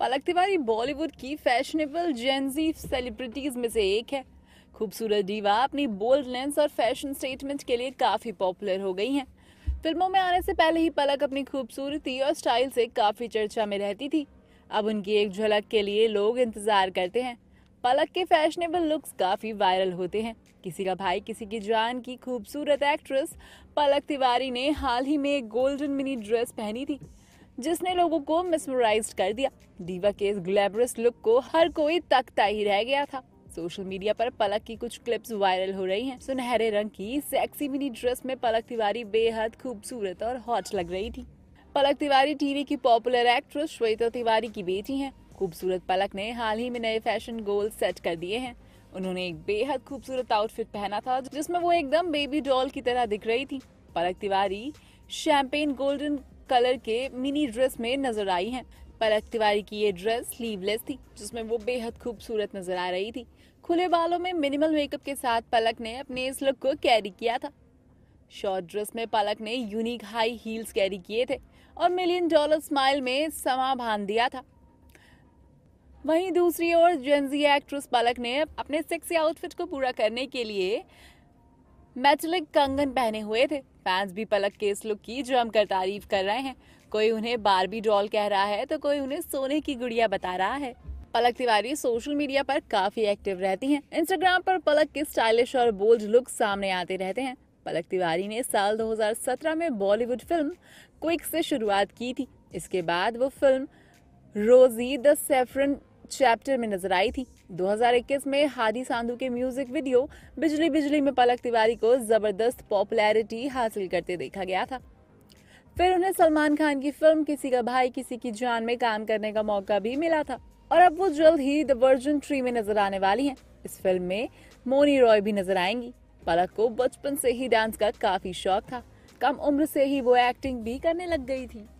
पलक तिवारी बॉलीवुड की fashionable Gen Z celebrities में से एक है खूबसूरत डीवा अपनी बोल्डनेस और फैशन स्टेटमेंट के लिए काफ़ी पॉपुलर हो गई हैं फिल्मों में आने से पहले ही पलक अपनी खूबसूरती और स्टाइल से काफ़ी चर्चा में रहती थी अब उनकी एक झलक के लिए लोग इंतज़ार करते हैं पलक के फैशनेबल लुक्स काफ़ी वायरल होते हैं किसी का भाई किसी की जान की खूबसूरत एक्ट्रेस पलक तिवारी ने हाल ही में एक गोल्डन मिनी ड्रेस पहनी थी जिसने लोगों को मिसमराइज कर दिया डीवा के इस ग्लैमरस लुक को हर कोई तकता ही रह गया था सोशल मीडिया पर पलक की कुछ क्लिप्स वायरल हो रही हैं। सुनहरे रंग की सेक्सी मिनी ड्रेस में पलक तिवारी बेहद खूबसूरत और हॉट लग रही थी पलक तिवारी टीवी की पॉपुलर एक्ट्रेस श्वेता तिवारी की बेटी हैं। खूबसूरत पलक ने हाल ही में नए फैशन गोल सेट कर दिए हैं उन्होंने एक बेहद खूबसूरत आउटफिट पहना था जिसमें वो एकदम बेबी डॉल की तरह दिख रही थी Palak Tiwari champagne golden colour के मिनी ड्रेस में नजर आई हैं पलक तिवारी की ये ड्रेस स्लीवलेस थी जिसमें वो बेहद खूबसूरत नजर आ रही थी खुले बालों में मिनिमल मेकअप के साथ पलक ने अपने इस लुक को कैरी किया था शॉर्ट ड्रेस में पलक ने यूनिक हाई हील्स कैरी किए थे और मिलियन डॉलर स्माइल में समा बांध दिया था वहीं दूसरी ओर जेंजी एक्ट्रेस पलक ने अपने सेक्सी आउटफिट को पूरा करने के लिए मेटलिक कंगन पहने हुए थे फैंस भी पलक के इस लुक की जो हम कर तारीफ कर रहे हैं कोई उन्हें बारबी डॉल कह रहा है तो कोई उन्हें सोने की गुड़िया बता रहा है पलक तिवारी सोशल मीडिया पर काफी एक्टिव रहती हैं। इंस्टाग्राम पर पलक के स्टाइलिश और बोल्ड लुक सामने आते रहते हैं पलक तिवारी ने साल 2017 में बॉलीवुड फिल्म क्विक से शुरुआत की थी इसके बाद वो फिल्म रोजी द सेफरन चैप्टर में नजर आई थी 2021 में हादी साधु के म्यूजिक वीडियो बिजली बिजली में पलक तिवारी को जबरदस्त पॉपुलैरिटी हासिल करते देखा गया था फिर उन्हें सलमान खान की फिल्म किसी का भाई किसी की जान में काम करने का मौका भी मिला था और अब वो जल्द ही द वर्जन ट्री में नजर आने वाली हैं इस फिल्म में मोनी रॉय भी नजर आएंगी पलक को बचपन से ही डांस का काफी शौक था कम उम्र से ही वो एक्टिंग भी करने लग गई थी